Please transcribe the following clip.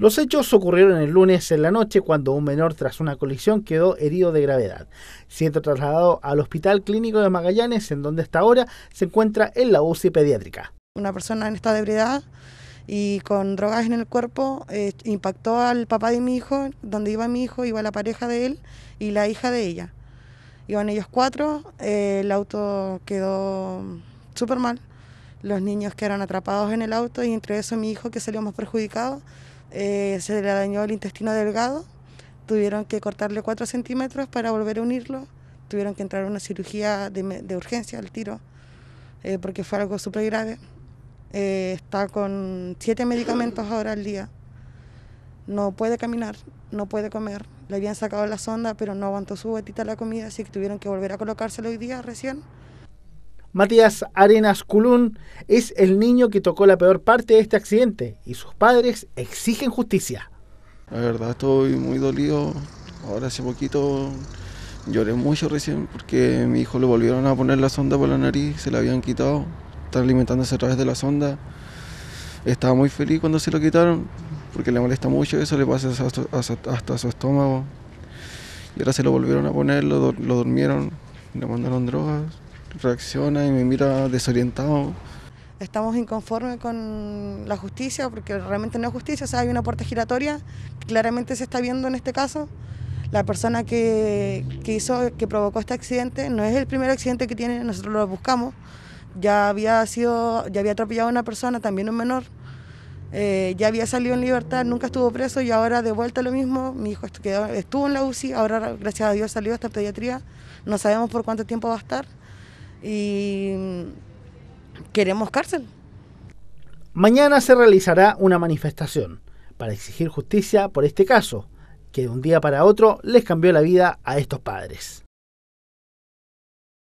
Los hechos ocurrieron el lunes en la noche cuando un menor tras una colisión quedó herido de gravedad, siendo trasladado al Hospital Clínico de Magallanes, en donde hasta ahora se encuentra en la UCI pediátrica. Una persona en estado de ebriedad y con drogas en el cuerpo eh, impactó al papá de mi hijo, donde iba mi hijo, iba la pareja de él y la hija de ella. Iban ellos cuatro, eh, el auto quedó súper mal, los niños que eran atrapados en el auto y entre eso mi hijo que salió más perjudicado eh, se le dañó el intestino delgado, tuvieron que cortarle 4 centímetros para volver a unirlo, tuvieron que entrar a una cirugía de, urgencia al tiro, eh, porque fue algo súper grave. Eh, está con 7 medicamentos ahora al día, no puede caminar, no puede comer, le habían sacado la sonda, pero no aguantó su botita la comida, así que tuvieron que volver a colocárselo hoy día recién Matías Arenas Culún es el niño que tocó la peor parte de este accidente y sus padres exigen justicia. La verdad estoy muy dolido. Ahora hace poquito lloré mucho recién porque mi hijo le volvieron a poner la sonda por la nariz, se la habían quitado, está alimentándose a través de la sonda. Estaba muy feliz cuando se lo quitaron porque le molesta mucho eso, le pasa hasta, su estómago. Y ahora se lo volvieron a poner, lo, lo durmieron, le mandaron drogas reacciona y me mira desorientado. Estamos inconformes con la justicia porque realmente no es justicia, o hay una puerta giratoria, claramente se está viendo en este caso. La persona que, que hizo, que provocó este accidente, no es el primer accidente que tiene, nosotros lo buscamos. Ya había sido, ya había atropellado a una persona, también un menor. Eh, ya había salido en libertad, nunca estuvo preso y ahora de vuelta lo mismo. Mi hijo estuvo en la UCI, ahora gracias a Dios salió hasta pediatría. No sabemos por cuánto tiempo va a estar y queremos cárcel. Mañana se realizará una manifestación para exigir justicia por este caso, que de un día para otro les cambió la vida a estos padres.